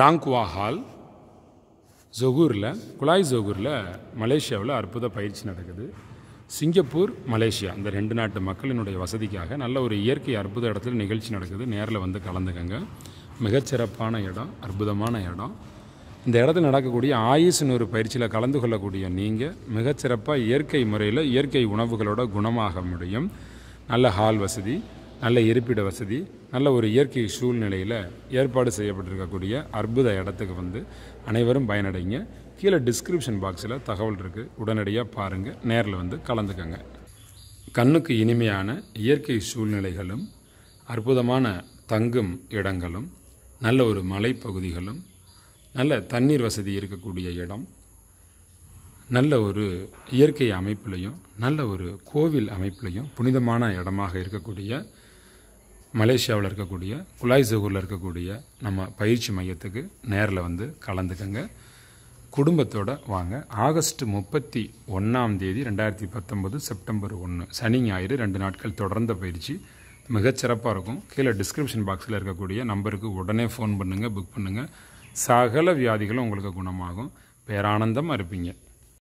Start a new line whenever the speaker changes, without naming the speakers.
லாங்குவா hall ஜொகூரில் குலாய் ஜொகூரில் மலேசியாவில் அற்புத பயிற்சி நடக்குது சிங்கப்பூர் மலேசியா இந்த ரெண்டு நாட்டு மக்களினுடைய வசதிக்காக நல்ல ஒரு இயற்கை அற்புத இடத்துல நிகழ்ச்சி நடக்குது நேரில் வந்து கலந்துக்கங்க மிகச்சிறப்பான இடம் அற்புதமான இடம் இந்த இடத்துல நடக்கக்கூடிய ஆயுஷ்னு ஒரு பயிற்சியில் கலந்து கொள்ளக்கூடிய நீங்கள் மிகச்சிறப்பாக இயற்கை முறையில் இயற்கை உணவுகளோட குணமாக முடியும் நல்ல ஹால் வசதி நல்ல இருப்பிட வசதி நல்ல ஒரு இயற்கை சூழ்நிலையில் ஏற்பாடு செய்யப்பட்டிருக்கக்கூடிய அற்புத இடத்துக்கு வந்து அனைவரும் பயனடைங்க கீழே டிஸ்கிரிப்ஷன் பாக்ஸில் தகவல் இருக்குது உடனடியாக பாருங்கள் நேரில் வந்து கலந்துக்கங்க கண்ணுக்கு இனிமையான இயற்கை சூழ்நிலைகளும் அற்புதமான தங்கும் இடங்களும் நல்ல ஒரு மலைப்பகுதிகளும் நல்ல தண்ணீர் வசதி இருக்கக்கூடிய இடம் நல்ல ஒரு இயற்கை அமைப்புலையும் நல்ல ஒரு கோவில் அமைப்புலையும் புனிதமான இடமாக இருக்கக்கூடிய மலேசியாவில் இருக்கக்கூடிய குலாய் ஜகூரில் இருக்கக்கூடிய நம்ம பயிற்சி மையத்துக்கு நேரில் வந்து கலந்துக்கங்க குடும்பத்தோடு வாங்க ஆகஸ்ட் முப்பத்தி ஒன்றாம் தேதி ரெண்டாயிரத்தி பத்தொம்பது செப்டம்பர் ஒன்று சனி ஞாயிறு ரெண்டு நாட்கள் தொடர்ந்த பயிற்சி மிகச்சிறப்பாக இருக்கும் கீழே டிஸ்கிரிப்ஷன் பாக்ஸில் இருக்கக்கூடிய நம்பருக்கு உடனே ஃபோன் பண்ணுங்கள் புக் பண்ணுங்கள் சகல வியாதிகளும் உங்களுக்கு குணமாகும் பேரானந்தமாக இருப்பீங்க